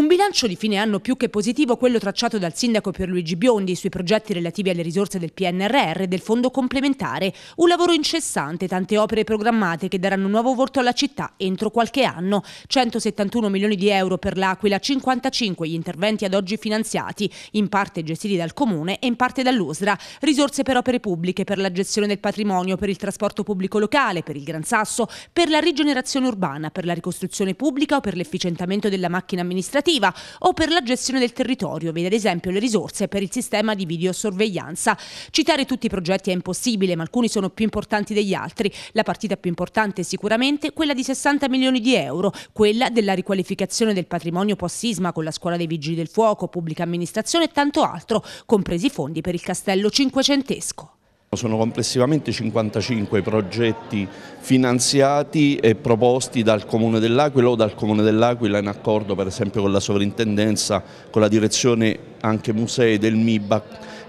Un bilancio di fine anno più che positivo quello tracciato dal sindaco Pierluigi Biondi sui progetti relativi alle risorse del PNRR e del fondo complementare. Un lavoro incessante, tante opere programmate che daranno un nuovo volto alla città entro qualche anno. 171 milioni di euro per l'Aquila, 55 gli interventi ad oggi finanziati, in parte gestiti dal Comune e in parte dall'USRA. Risorse per opere pubbliche, per la gestione del patrimonio, per il trasporto pubblico locale, per il Gran Sasso, per la rigenerazione urbana, per la ricostruzione pubblica o per l'efficientamento della macchina amministrativa attiva o per la gestione del territorio, vede ad esempio le risorse per il sistema di videosorveglianza. Citare tutti i progetti è impossibile, ma alcuni sono più importanti degli altri. La partita più importante è sicuramente quella di 60 milioni di euro, quella della riqualificazione del patrimonio post-sisma con la scuola dei vigili del fuoco, pubblica amministrazione e tanto altro, compresi i fondi per il castello cinquecentesco. Sono complessivamente 55 progetti finanziati e proposti dal Comune dell'Aquila o dal Comune dell'Aquila in accordo per esempio con la sovrintendenza, con la direzione anche musei del MIBA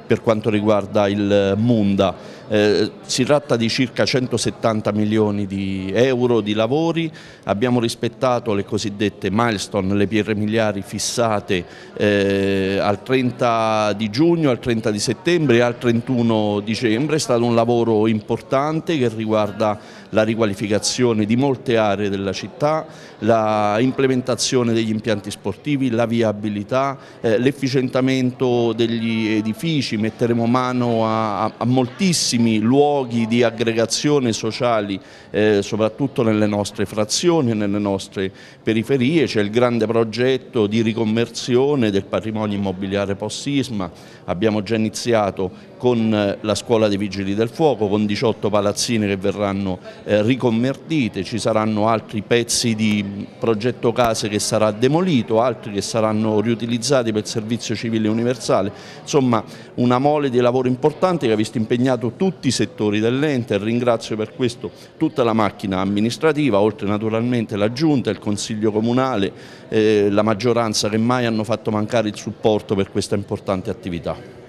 per quanto riguarda il Munda. Eh, si tratta di circa 170 milioni di euro di lavori, abbiamo rispettato le cosiddette milestone, le pierre miliari fissate eh, al 30 di giugno, al 30 di settembre e al 31 dicembre, è stato un lavoro importante che riguarda la riqualificazione di molte aree della città, l'implementazione degli impianti sportivi, la viabilità, eh, l'efficientamento degli edifici, metteremo mano a, a, moltissimi luoghi di aggregazione sociali, eh, soprattutto nelle nostre frazioni e nelle nostre periferie, c'è il grande progetto di ricommersione del patrimonio immobiliare post-sisma, abbiamo già iniziato con eh, la scuola dei vigili del fuoco, con 18 palazzine che verranno eh, riconvertite, ci saranno altri pezzi di progetto case che sarà demolito, altri che saranno riutilizzati per il servizio civile universale, insomma una mole di lavoro importante che ha visto impegnato tutti i settori dell'ente e ringrazio per questo tutta la macchina amministrativa, oltre naturalmente la Giunta, il Consiglio Comunale, eh, la maggioranza che mai hanno fatto mancare il supporto per questa importante attività.